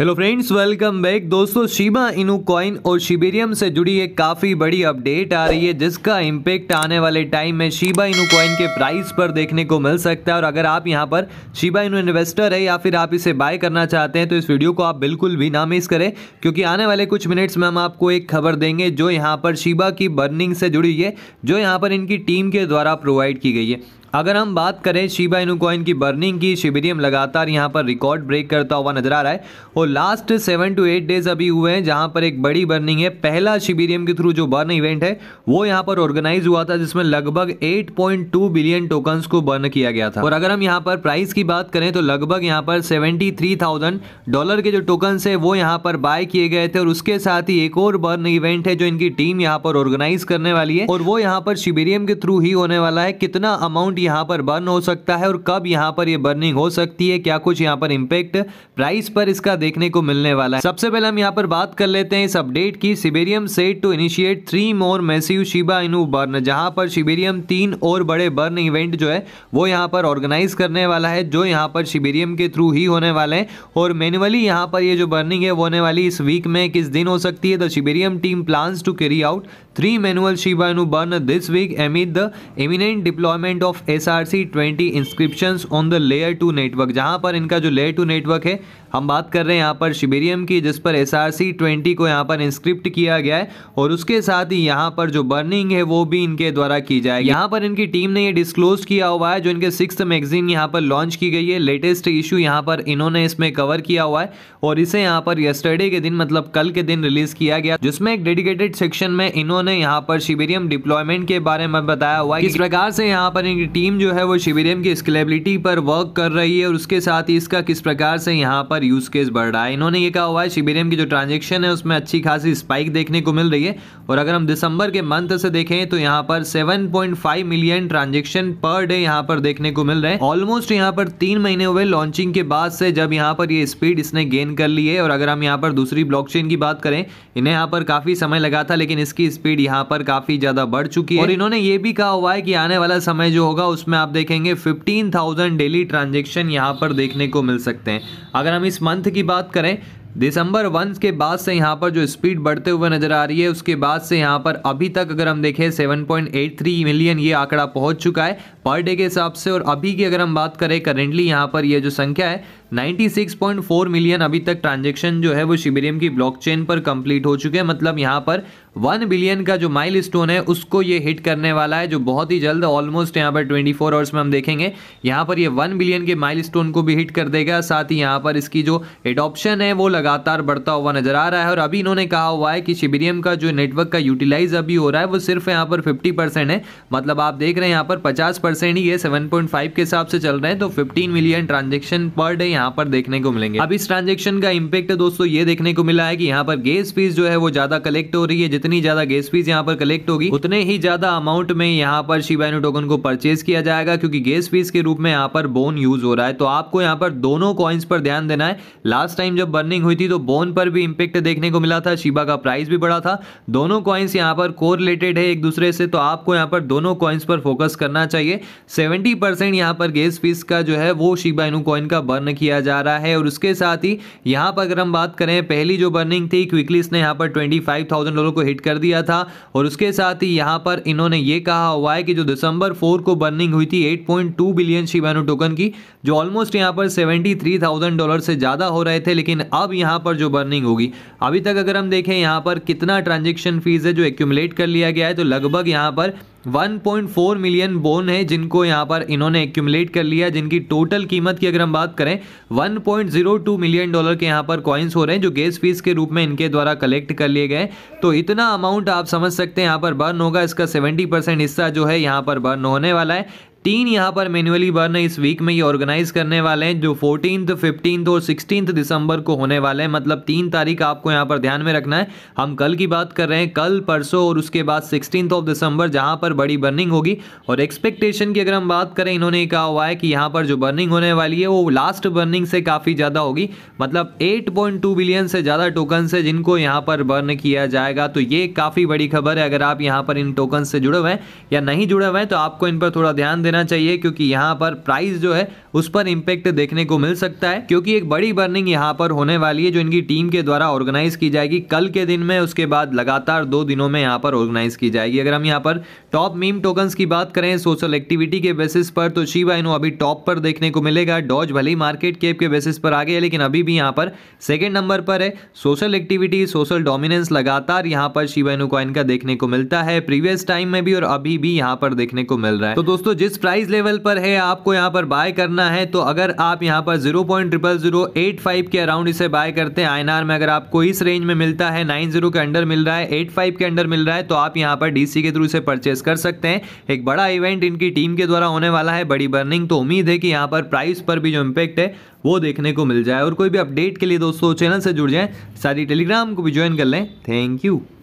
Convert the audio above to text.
hello friends welcome back दोस्तों Shiba Inu coin और Shibarium से जुड़ी एक काफ़ी बड़ी अपडेट आ रही है जिसका इम्पेक्ट आने वाले टाइम में शिबा इनू कॉइन के प्राइस पर देखने को मिल सकता है और अगर आप यहां पर शिबा इनू इन्वेस्टर है या फिर आप इसे बाय करना चाहते हैं तो इस वीडियो को आप बिल्कुल भी ना मिस करें क्योंकि आने वाले कुछ मिनट्स में हम आपको एक खबर देंगे जो यहाँ पर शिबा की बर्निंग से जुड़ी है जो यहाँ पर इनकी टीम के द्वारा प्रोवाइड की गई है अगर हम बात करें शिबा इनुकॉइन की बर्निंग की शिबिरियम लगातार यहाँ पर रिकॉर्ड ब्रेक करता हुआ नजर आ रहा है और last seven to eight days अभी हुए हैं जहाँ पर एक बड़ी बर्निंग है पहला शिबिरियम के थ्रू जो बर्न इवेंट है वो यहाँ पर ऑर्गेनाइज हुआ था जिसमें लगभग 8.2 बिलियन टोकन्स को बर्न किया गया था और अगर हम यहाँ पर प्राइस की बात करें तो लगभग यहाँ पर सेवेंटी डॉलर के जो टोकन्स है वो यहाँ पर बाय किए गए थे और उसके साथ ही एक और बर्न इवेंट है जो इनकी टीम यहाँ पर ऑर्गेनाइज करने वाली है और वो यहाँ पर शिबिरियम के थ्रू ही होने वाला है कितना अमाउंट प्लांट यहाँ पर बर्न हो सकता है और कब यहाँ पर ये बर्निंग हो सकती है क्या कुछ यहाँ पर इम्पेक्ट प्राइस पर इसका देखने को मिलने वाला है सबसे पहले हम यहाँ पर बात कर लेते हैं इस अपडेट की Shibarium set to initiate three more massive Shiba Inu burn जहाँ पर शिबेरियम तीन और बड़े बर्न इवेंट जो है वो यहाँ पर ऑर्गेनाइज करने वाला है जो यहाँ पर शिबेरियम के थ्रू ही होने वाले हैं और मैनुअली यहाँ पर ये जो बर्निंग है वो होने वाली इस वीक में किस दिन हो सकती है the Shibarium team plan to carry out three manual Shiba Inu burn this week amid the imminent deployment of S R C twenty inscription on the layer two network जहाँ पर इनका जो लेयर टू नेटवर्क है हम बात कर रहे हैं यहाँ पर शिबेरियम की जिस पर एस आर सी ट्वेंटी को यहाँ पर इंस्क्रिप्ट किया गया है और उसके साथ ही यहाँ पर जो बर्निंग है वो भी इनके द्वारा की जाएगी यहाँ पर इनकी टीम ने ये डिस्क्लोज किया हुआ है जो इनके सिक्स मैगजीन यहाँ पर लॉन्च की गई है लेटेस्ट इशू यहाँ पर इन्होंने इसमें कवर किया हुआ है और इसे यहाँ पर यस्टरडे के दिन मतलब कल के दिन रिलीज किया गया जिसमें एक डेडिकेटेड सेक्शन में इन्होंने यहाँ पर शिबेरियम डिप्लॉयमेंट के बारे में बताया हुआ है इस प्रकार से यहाँ पर इनकी टीम जो है वो शिविरियम की स्केलेबिलिटी पर वर्क कर रही है और उसके साथ ही इसका किस प्रकार से यहाँ पर यूज़ केस बढ़ रहा है इन्होंने ये कहा हुआ है शिविरियम की जो ट्रांजेक्शन है उसमें अच्छी खासी स्पाइक देखने को मिल रही है और अगर हम दिसंबर के मंथ से देखें तो यहाँ पर seven million transaction per day यहाँ पर देखने को मिल रहे हैं ऑलमोस्ट यहाँ पर तीन महीने हुए लॉन्चिंग के बाद से जब यहाँ पर ये स्पीड इसने गेन कर ली है और अगर हम यहाँ पर दूसरी ब्लॉकचेन की बात करें इन्हें यहाँ पर काफ़ी समय लगा था लेकिन इसकी स्पीड यहाँ पर काफ़ी ज़्यादा बढ़ चुकी है और इन्होंने ये भी कहा हुआ है कि आने वाला समय जो होगा होगा उसमें आप देखेंगे 15,000 डेली ट्रांजेक्शन यहाँ पर देखने को मिल सकते हैं अगर हम इस मंथ की बात करें दिसंबर वन के बाद से यहाँ पर जो स्पीड बढ़ते हुए नजर आ रही है उसके बाद से यहाँ पर अभी तक अगर हम देखें 7.83 मिलियन ये आंकड़ा पहुँच चुका है पर डे के हिसाब से और अभी की अगर हम बात करें करेंटली यहाँ पर ये जो संख्या है 96.4 मिलियन अभी तक ट्रांजेक्शन जो है वो शिबेरियम की ब्लॉकचेन पर कंप्लीट हो चुके हैं मतलब यहाँ पर वन बिलियन का जो माइल स्टोन है उसको ये हिट करने वाला है जो बहुत ही जल्द ऑलमोस्ट यहाँ पर 24 फोर आवर्स में हम देखेंगे यहाँ पर ये वन बिलियन के माइल स्टोन को भी हिट कर देगा साथ ही यहाँ पर इसकी जो एडॉप्शन है वो लगातार बढ़ता हुआ नजर आ रहा है और अभी इन्होंने कहा हुआ है कि शिबेरियम का जो नेटवर्क का यूटिलाइज अभी हो रहा है वो सिर्फ यहाँ पर फिफ्टी है मतलब आप देख रहे हैं यहाँ पर पचास ही ये सेवन के हिसाब से चल रहे हैं तो fifteen million transaction per day यहाँ पर देखने को मिलेंगे अब इस ट्रांजेक्शन का इम्पेक्ट दोस्तों ये देखने को मिला है की यहाँ पर गैस फीस जो है वो ज्यादा कलेक्ट हो रही है जितनी ज्यादा गैस फीस यहाँ पर कलेक्ट होगी उतने ही ज्यादा अमाउंट में यहाँ पर शिवाइनो टोकन को परचेज किया जाएगा क्योंकि गैस फीस के रूप में यहाँ पर बोन यूज हो रहा है तो आपको यहाँ पर दोनों कॉइन्स पर ध्यान देना है लास्ट टाइम जब बर्निंग हुई थी तो बोन पर भी इम्पेक्ट देखने को मिला था शिबा का प्राइस भी बढ़ा था दोनों कॉइन्स यहाँ पर कोरिलेटेड है एक दूसरे से तो आपको यहाँ पर दोनों कॉइन्स पर फोकस करना चाहिए सेवेंटी परसेंट यहाँ पर गैस फीस का जो है वो शिबा कॉइन का बर्न किया किया जा रहा है और उसके साथ ही यहाँ पर अगर हम बात करें पहली जो बर्निंग थी क्विकली इसने यहाँ पर ट्वेंटी फाइव थाउजेंड डॉलर को हिट कर दिया था और उसके साथ ही यहाँ पर इन्होंने ये कहा हुआ है कि जो दिसंबर फोर को बर्निंग हुई थी एट पॉइंट टू बिलियन शिबानो टोकन की जो ऑलमोस्ट यहाँ पर सेवेंटी थ्री थाउजेंड डॉलर से ज़्यादा हो रहे थे लेकिन अब यहाँ पर जो बर्निंग होगी अभी तक अगर हम देखें यहाँ पर कितना ट्रांजेक्शन फीस है जो एक्यूमलेट कर लिया गया है तो लगभग यहाँ पर 1.4 मिलियन बोन है जिनको यहाँ पर इन्होंने एक्यूमलेट कर लिया जिनकी टोटल कीमत की अगर हम बात करें 1.02 मिलियन डॉलर के यहाँ पर कॉइन्स हो रहे हैं जो गैस फीस के रूप में इनके द्वारा कलेक्ट कर लिए गए तो इतना अमाउंट आप समझ सकते हैं यहाँ पर बर्न होगा इसका सेवेंटी हिस्सा जो है यहाँ पर बर्न होने वाला है तीन यहाँ पर मैनुअली बर्न इस वीक में ये ऑर्गेनाइज करने वाले हैं जो फोर्टीन फिफ्टीन और सिक्सटीन दिसंबर को होने वाले हैं मतलब तीन तारीख आपको यहाँ पर ध्यान में रखना है हम कल की बात कर रहे हैं कल परसों और उसके बाद सिक्सटीन ऑफ दिसंबर जहाँ पर बड़ी बर्निंग होगी और एक्सपेक्टेशन की अगर हम बात करें इन्होंने कहा हुआ है कि यहाँ पर जो बर्निंग होने वाली है वो लास्ट बर्निंग से काफ़ी ज़्यादा होगी मतलब एट बिलियन से ज़्यादा टोकन से जिनको यहाँ पर बर्न किया जाएगा तो ये काफ़ी बड़ी खबर है अगर आप यहाँ पर इन टोकन से जुड़े हुए हैं या नहीं जुड़े हुए हैं तो आपको इन पर थोड़ा ध्यान देना चाहिए क्योंकि यहाँ पर प्राइस जो है उस पर इम्पेक्ट देखने को मिल सकता है क्योंकि एक बड़ी बर्निंग यहाँ पर होने वाली है जो इनकी टीम के द्वारा ऑर्गेनाइज की जाएगी कल के दिन में उसके बाद लगातार दो दिनों में यहाँ पर ऑर्गेनाइज की जाएगी अगर हम यहाँ पर टॉप मीम टोकन की बात करें सोशल एक्टिविटी के बेसिस पर तो शिव इनो अभी टॉप पर देखने को मिलेगा डॉज भले मार्केट कैप के बेसिस पर आगे है लेकिन अभी भी यहाँ पर सेकेंड नंबर पर है सोशल एक्टिविटी सोशल डोमिनेंस लगातार यहाँ पर शिव इनो का देखने को मिलता है प्रीवियस टाइम में भी और अभी भी यहाँ पर देखने को मिल रहा है तो दोस्तों जिस प्राइस लेवल पर है आपको यहाँ पर बाय करना है तो अगर आप यहाँ पर zero point triple zero eight five के अराउंड इसे बाय करते हैं आईएनआर में अगर आपको इस रेंज में मिलता है नाइन जीरो के अंडर मिल रहा है एट फाइव के अंडर मिल रहा है तो आप यहाँ पर डीसी के थ्रू इसे परचेस कर सकते हैं एक बड़ा इवेंट इनकी टीम के द्वारा होने वाला है बड़ी बर्निंग तो उम्मीद है कि यहाँ पर प्राइस पर भी जो इम्पेक्ट है वो देखने को मिल जाए और कोई भी अपडेट के लिए दोस्तों चैनल से जुड़ जाए सारी टेलीग्राम को भी ज्वाइन कर लें थैंक यू